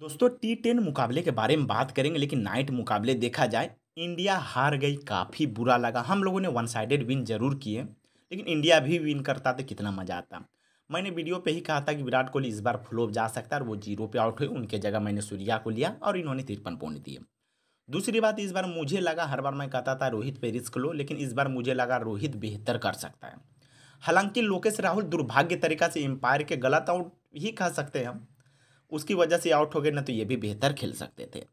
दोस्तों T ten मुकाबले के बारे में बात करेंगे लेकिन नाइट मुकाबले देखा जाए इंडिया हार गई काफ़ी बुरा लगा हम लोगों ने वन साइडेड विन जरूर किए लेकिन इंडिया भी विन करता तो कितना मज़ा आता मैंने वीडियो पे ही कहा था कि विराट कोहली इस बार फ्लोप जा सकता है और वो जीरो पे आउट हुए उनके जगह मैंने सूर्या को लिया और इन्होंने तिरपन पॉइंट दिए दूसरी बात इस बार मुझे लगा हर बार मैं कहता था रोहित पे रिस्क लो लेकिन इस बार मुझे लगा रोहित बेहतर कर सकता है हालांकि लोकेश राहुल दुर्भाग्य तरीका से एम्पायर के गलत आउट ही कह सकते हैं हम उसकी वजह से आउट हो गए ना तो ये भी बेहतर खेल सकते थे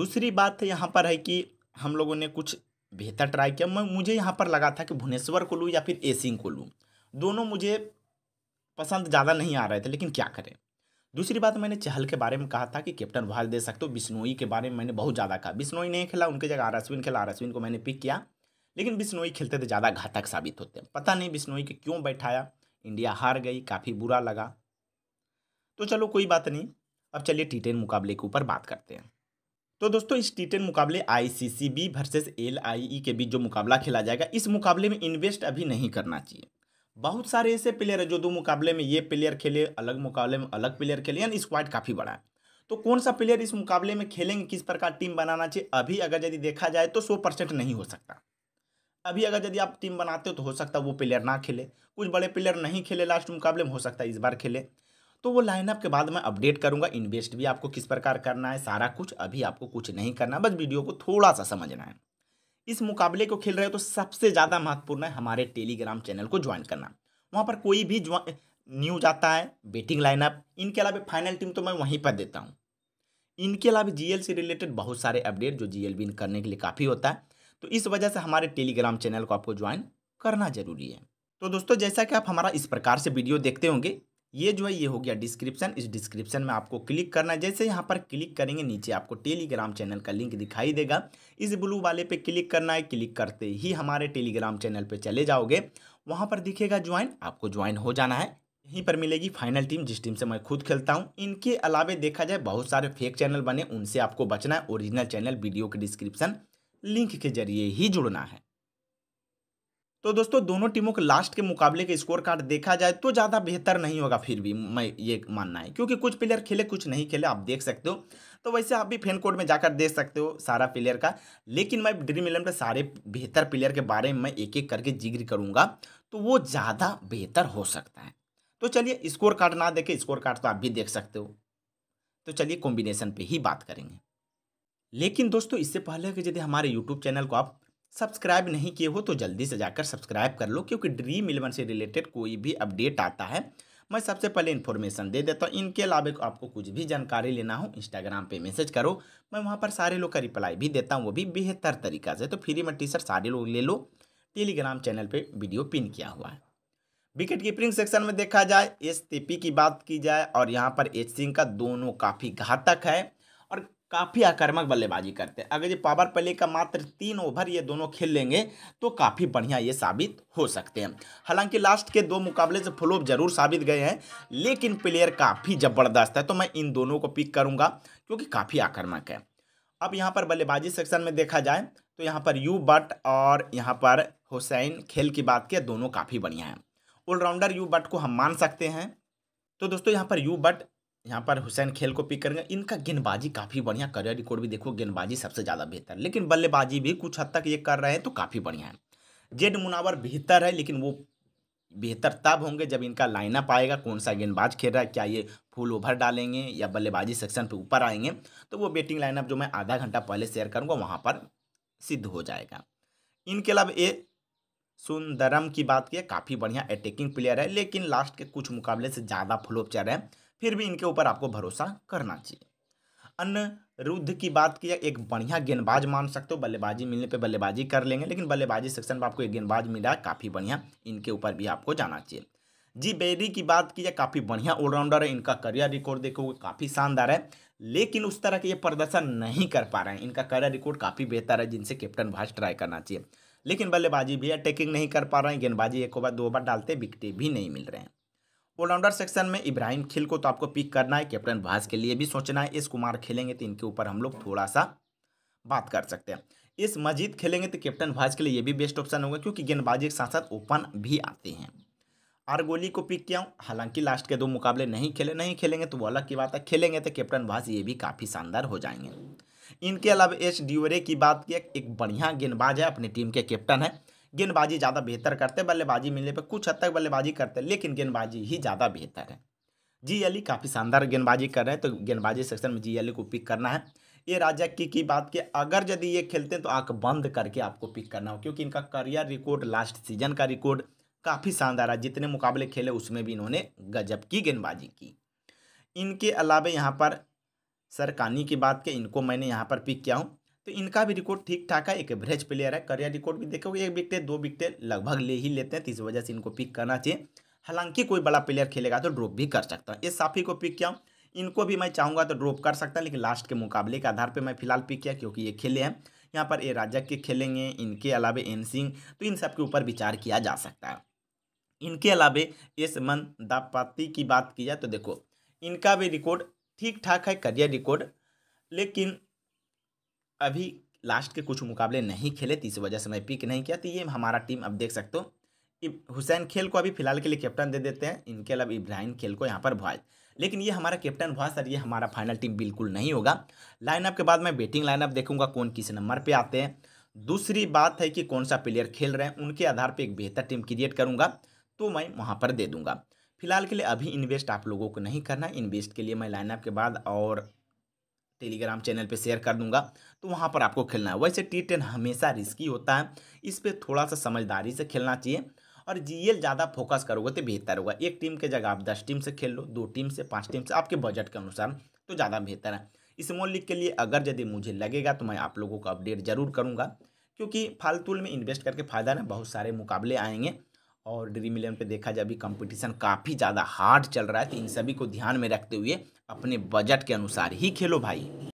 दूसरी बात यहाँ पर है कि हम लोगों ने कुछ बेहतर ट्राई किया मैं मुझे यहाँ पर लगा था कि भुवनेश्वर को लूँ या फिर एसिंग को लूँ दोनों मुझे पसंद ज़्यादा नहीं आ रहे थे लेकिन क्या करें दूसरी बात मैंने चहल के बारे में कहा था कि कैप्टन भाल दे सकते हो बिश्नोई के बारे में मैंने बहुत ज़्यादा कहा बिश्नोई नहीं खेला उनके जगह आर अश्विन खेला आर अश्विन को मैंने पिक किया लेकिन बिश्नोई खेलते तो ज़्यादा घातक साबित होते हैं पता नहीं बिश्नोई के क्यों बैठाया इंडिया हार गई काफ़ी बुरा लगा तो चलो कोई बात नहीं अब चलिए टी टेन मुकाबले के ऊपर बात करते हैं तो दोस्तों इस टी टेन मुकाबले I C C B versus L I E के बीच जो मुकाबला खेला जाएगा इस मुकाबले में इन्वेस्ट अभी नहीं करना चाहिए बहुत सारे ऐसे प्लेयर है जो दो मुकाबले में ये प्लेयर खेले अलग मुकाबले में अलग प्लेयर खेले यानी स्क्वाड काफ़ी बड़ा है तो कौन सा प्लेयर इस मुकाबले में खेलेंगे किस प्रकार टीम बनाना चाहिए अभी अगर यदि देखा जाए तो सौ परसेंट नहीं हो सकता अभी अगर यदि आप टीम बनाते हो तो हो सकता है वो प्लेयर ना खेले कुछ बड़े प्लेयर नहीं खेले लास्ट मुकाबले में हो सकता है इस बार खेले तो वो लाइनअप के बाद मैं अपडेट करूँगा इन्वेस्ट भी आपको किस प्रकार करना है सारा कुछ अभी आपको कुछ नहीं करना बस वीडियो को थोड़ा सा समझना है इस मुकाबले को खेल रहे हो तो सबसे ज़्यादा महत्वपूर्ण है हमारे टेलीग्राम चैनल को ज्वाइन करना वहाँ पर कोई भी न्यूज आता है बेटिंग लाइनअप इनके अलावा फाइनल टीम तो मैं वहीं पर देता हूँ इनके अलावा जीएल से रिलेटेड बहुत सारे अपडेट जो जीएल बिन करने के लिए काफ़ी होता है तो इस वजह से हमारे टेलीग्राम चैनल को आपको ज्वाइन करना जरूरी है तो दोस्तों जैसा कि आप हमारा इस प्रकार से वीडियो देखते होंगे ये जो है ये हो गया डिस्क्रिप्शन इस डिस्क्रिप्शन में आपको क्लिक करना है जैसे यहाँ पर क्लिक करेंगे नीचे आपको टेलीग्राम चैनल का लिंक दिखाई देगा इस ब्लू वाले पे क्लिक करना है क्लिक करते ही हमारे टेलीग्राम चैनल पे चले जाओगे वहाँ पर दिखेगा ज्वाइन आपको ज्वाइन हो जाना है यहीं पर मिलेगी फाइनल टीम जिस टीम से मैं खुद खेलता हूँ इनके अलावे देखा जाए बहुत सारे फेक चैनल बने उनसे आपको बचना है ओरिजिनल चैनल वीडियो के डिस्क्रिप्शन लिंक के जरिए ही जुड़ना है तो दोस्तों दोनों टीमों के लास्ट के मुकाबले के स्कोर कार्ड देखा जाए तो ज़्यादा बेहतर नहीं होगा फिर भी मैं ये मानना है क्योंकि कुछ प्लेयर खेले कुछ नहीं खेले आप देख सकते हो तो वैसे आप भी फैन कोड में जाकर देख सकते हो सारा प्लेयर का लेकिन मैं ड्रीम इलेवन के सारे बेहतर प्लेयर के बारे में मैं एक एक करके जिक्र करूँगा तो वो ज़्यादा बेहतर हो सकता है तो चलिए स्कोर कार्ड ना देखे स्कोर कार्ड तो आप भी देख सकते हो तो चलिए कॉम्बिनेशन पे ही बात करेंगे लेकिन दोस्तों इससे पहले कि यदि हमारे यूट्यूब चैनल को आप सब्सक्राइब नहीं किए हो तो जल्दी से जाकर सब्सक्राइब कर लो क्योंकि ड्रीम इलेवन से रिलेटेड कोई भी अपडेट आता है मैं सबसे पहले इन्फॉर्मेशन दे देता हूँ इनके अलावा आपको कुछ भी जानकारी लेना हो इंस्टाग्राम पे मैसेज करो मैं वहाँ पर सारे लोग का रिप्लाई भी देता हूँ वो भी बेहतर तरीका से तो फ्री में टी शर्ट सारे लोग ले लो टेलीग्राम चैनल पर वीडियो पिन किया हुआ है विकेट कीपरिंग सेक्शन में देखा जाए एस की बात की जाए और यहाँ पर एच सिंह का दोनों काफ़ी घातक है काफ़ी आक्रामक बल्लेबाजी करते हैं अगर ये पावर प्ले का मात्र तीन ओवर ये दोनों खेल लेंगे तो काफ़ी बढ़िया ये साबित हो सकते हैं हालांकि लास्ट के दो मुकाबले से फ्लोप जरूर साबित गए हैं लेकिन प्लेयर काफ़ी ज़बरदस्त है तो मैं इन दोनों को पिक करूँगा क्योंकि काफ़ी आक्रामक है अब यहाँ पर बल्लेबाजी सेक्शन में देखा जाए तो यहाँ पर यू बट और यहाँ पर हुसैन खेल की बात किया दोनों काफ़ी बढ़िया हैं ऑलराउंडर यू बट को हम मान सकते हैं तो दोस्तों यहाँ पर यू बट यहाँ पर हुसैन खेल को पिक करेंगे इनका गेंदबाजी काफ़ी बढ़िया करियर रिकॉर्ड भी देखो गेंदबाजी सबसे ज़्यादा बेहतर लेकिन बल्लेबाजी भी कुछ हद तक ये कर रहे हैं तो काफ़ी बढ़िया है जेड मुनावर बेहतर है लेकिन वो बेहतर तब होंगे जब इनका लाइनअप आएगा कौन सा गेंदबाज खेल रहा है क्या ये फुल ओवर डालेंगे या बल्लेबाजी सेक्शन पर ऊपर आएंगे तो वो बैटिंग लाइनअप जो मैं आधा घंटा पहले शेयर करूँगा वहाँ पर सिद्ध हो जाएगा इनके अलावा ये सुंदरम की बात की काफ़ी बढ़िया अटैकिंग प्लेयर है लेकिन लास्ट के कुछ मुकाबले से ज़्यादा फ्लोप चल रहे हैं फिर भी इनके ऊपर आपको भरोसा करना चाहिए अन्य रुद्ध की बात की एक बढ़िया गेंदबाज मान सकते हो बल्लेबाजी मिलने पे बल्लेबाजी कर लेंगे लेकिन बल्लेबाजी सेक्शन में आपको एक गेंदबाज मिला काफ़ी बढ़िया इनके ऊपर भी आपको जाना चाहिए जी बेरी की बात की जाए काफ़ी बढ़िया ऑलराउंडर है इनका करियर रिकॉर्ड देखोगे काफ़ी शानदार है लेकिन उस तरह के ये प्रदर्शन नहीं कर पा रहे हैं इनका करियर रिकॉर्ड काफ़ी बेहतर है जिनसे कैप्टन भाज ट्राई करना चाहिए लेकिन बल्लेबाजी भी अटैकिंग नहीं कर पा रहे हैं गेंदबाजी एक बार दो बार डालते विकटें भी नहीं मिल रहे हैं ऑलराउंडर सेक्शन में इब्राहिम खिल को तो आपको पिक करना है कैप्टन भाज के लिए भी सोचना है एस कुमार खेलेंगे तो इनके ऊपर हम लोग थोड़ा सा बात कर सकते हैं इस मजीद खेलेंगे तो कैप्टन भाज के लिए ये भी बेस्ट ऑप्शन होगा क्योंकि गेंदबाजी के साथ साथ ओपन भी आते हैं आरगोली को पिक किया हालांकि लास्ट के दो मुकाबले नहीं खेले नहीं खेलेंगे तो वो अलग की बात है खेलेंगे तो कैप्टन भाज ये भी काफ़ी शानदार हो जाएंगे इनके अलावा एच ड्यूरे की बात किया एक बढ़िया गेंदबाज है अपनी टीम के कैप्टन है गेंदबाजी ज़्यादा बेहतर करते हैं बल्लेबाजी मिलने पर कुछ हद तक बल्लेबाजी करते हैं लेकिन गेंदबाजी ही ज़्यादा बेहतर है जी अली काफ़ी शानदार गेंदबाजी कर रहे हैं तो गेंदबाजी सेक्शन में जी अली को पिक करना है ये राजा की की बात की अगर यदि ये खेलते हैं तो आंख बंद करके आपको पिक करना हो क्योंकि इनका करियर रिकॉर्ड लास्ट सीजन का रिकॉर्ड काफ़ी शानदार है जितने मुकाबले खेले उसमें भी इन्होंने गजब की गेंदबाजी की इनके अलावा यहाँ पर सरकानी की बात के इनको मैंने यहाँ पर पिक किया हूँ तो इनका भी रिकॉर्ड ठीक ठाक है एक एवरेज प्लेयर है करियर रिकॉर्ड भी देखोगे एक विकटे दो विकटे लगभग ले ही लेते हैं तो इस वजह से इनको पिक करना चाहिए हालांकि कोई बड़ा प्लेयर खेलेगा तो ड्रॉप भी कर सकता हूँ इस साफी को पिक किया इनको भी मैं चाहूँगा तो ड्रॉप कर सकता है लेकिन लास्ट के मुकाबले के आधार पर मैं फिलहाल पिक किया क्योंकि ये खेले हैं यहाँ पर ए राजक के खेलेंगे इनके अलावा एन सिंह तो इन सब के ऊपर विचार किया जा सकता है इनके अलावे एस मन दापाती की बात की जाए तो देखो इनका भी रिकॉर्ड ठीक ठाक है करियर रिकॉर्ड लेकिन अभी लास्ट के कुछ मुकाबले नहीं खेले तो इस वजह से मैं पिक नहीं किया तो ये हमारा टीम अब देख सकते हो हुसैन खेल को अभी फिलहाल के लिए कैप्टन दे देते हैं इनके अलावा इब्राहिम खेल को यहाँ पर भुआज लेकिन ये हमारा कैप्टन भुआ सर ये हमारा फाइनल टीम बिल्कुल नहीं होगा लाइनअप के बाद मैं बैटिंग लाइनअप देखूंगा कौन किस नंबर पर आते हैं दूसरी बात है कि कौन सा प्लेयर खेल रहे हैं उनके आधार पर एक बेहतर टीम क्रिएट करूँगा तो मैं वहाँ पर दे दूँगा फिलहाल के लिए अभी इन्वेस्ट आप लोगों को नहीं करना इन्वेस्ट के लिए मैं लाइनअप के बाद और टेलीग्राम चैनल पे शेयर कर दूंगा तो वहाँ पर आपको खेलना है वैसे टी टेन हमेशा रिस्की होता है इस पर थोड़ा सा समझदारी से खेलना चाहिए और जीएल ज़्यादा फोकस करोगे तो बेहतर होगा एक टीम के जगह आप दस टीम से खेल लो दो टीम से पाँच टीम से आपके बजट के अनुसार तो ज़्यादा बेहतर है स्मॉल लीग के लिए अगर यदि मुझे लगेगा तो मैं आप लोगों को अपडेट ज़रूर करूँगा क्योंकि फालतूल में इन्वेस्ट करके फ़ायदा ना बहुत सारे मुकाबले आएंगे और ड्रीम इलेवन पे देखा जाए अभी कंपटीशन काफ़ी ज़्यादा हार्ड चल रहा है तो इन सभी को ध्यान में रखते हुए अपने बजट के अनुसार ही खेलो भाई